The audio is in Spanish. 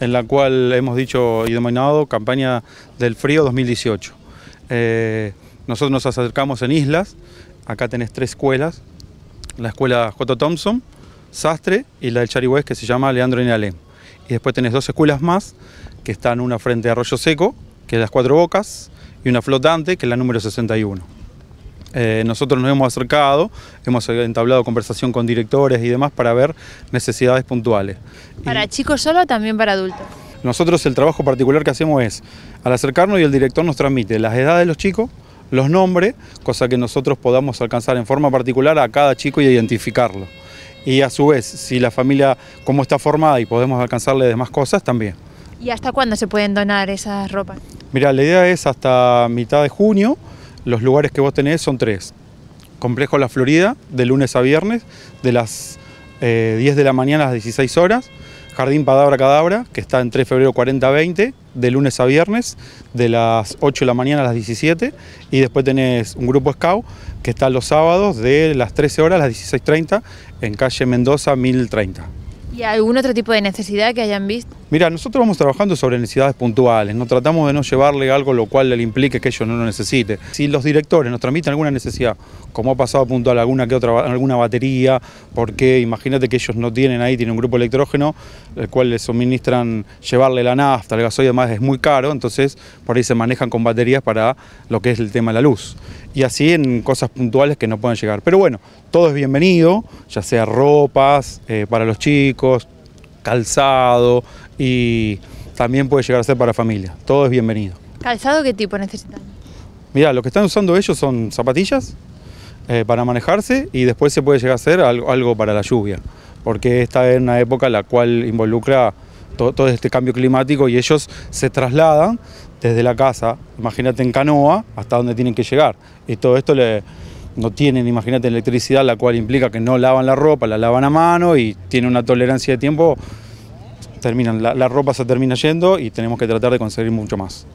en la cual hemos dicho y denominado campaña del frío 2018. Eh, nosotros nos acercamos en islas, acá tenés tres escuelas, la escuela J. Thompson, Sastre y la del Charigüez que se llama Leandro Inalem. Y después tenés dos escuelas más que están una frente a Arroyo Seco, que es las Cuatro Bocas, y una flotante, que es la número 61. Eh, nosotros nos hemos acercado, hemos entablado conversación con directores y demás para ver necesidades puntuales. ¿Para chicos solo también para adultos? Nosotros el trabajo particular que hacemos es, al acercarnos y el director nos transmite las edades de los chicos, los nombres, cosa que nosotros podamos alcanzar en forma particular a cada chico y identificarlo. Y a su vez, si la familia, cómo está formada y podemos alcanzarle demás cosas, también. ¿Y hasta cuándo se pueden donar esas ropas? Mira, la idea es hasta mitad de junio, los lugares que vos tenés son tres. Complejo La Florida, de lunes a viernes, de las 10 eh, de la mañana a las 16 horas. Jardín Padabra Cadabra, que está en 3 de febrero 40-20, de lunes a viernes, de las 8 de la mañana a las 17. Y después tenés un grupo Scout, que está los sábados de las 13 horas a las 16.30, en calle Mendoza 1030. ¿Y algún otro tipo de necesidad que hayan visto? Mira, nosotros vamos trabajando sobre necesidades puntuales, no tratamos de no llevarle algo lo cual le implique que ellos no lo necesiten. Si los directores nos transmiten alguna necesidad, como ha pasado puntual alguna que otra alguna batería, porque imagínate que ellos no tienen ahí, tienen un grupo electrógeno, el cual les suministran llevarle la nafta, el gasoil además es muy caro, entonces por ahí se manejan con baterías para lo que es el tema de la luz. Y así en cosas puntuales que no puedan llegar. Pero bueno, todo es bienvenido, ya sea ropas eh, para los chicos, calzado, y también puede llegar a ser para familia. Todo es bienvenido. ¿Calzado qué tipo necesitan? Mira, lo que están usando ellos son zapatillas eh, para manejarse y después se puede llegar a hacer algo, para la lluvia, porque esta es una época la cual involucra todo, este cambio climático y ellos se trasladan desde la casa, imagínate en canoa, hasta donde tienen que llegar. Y todo esto le, no tienen, imagínate, electricidad, la cual implica que no lavan la ropa, la lavan a mano y tiene una tolerancia de tiempo terminan, la, la ropa se termina yendo y tenemos que tratar de conseguir mucho más.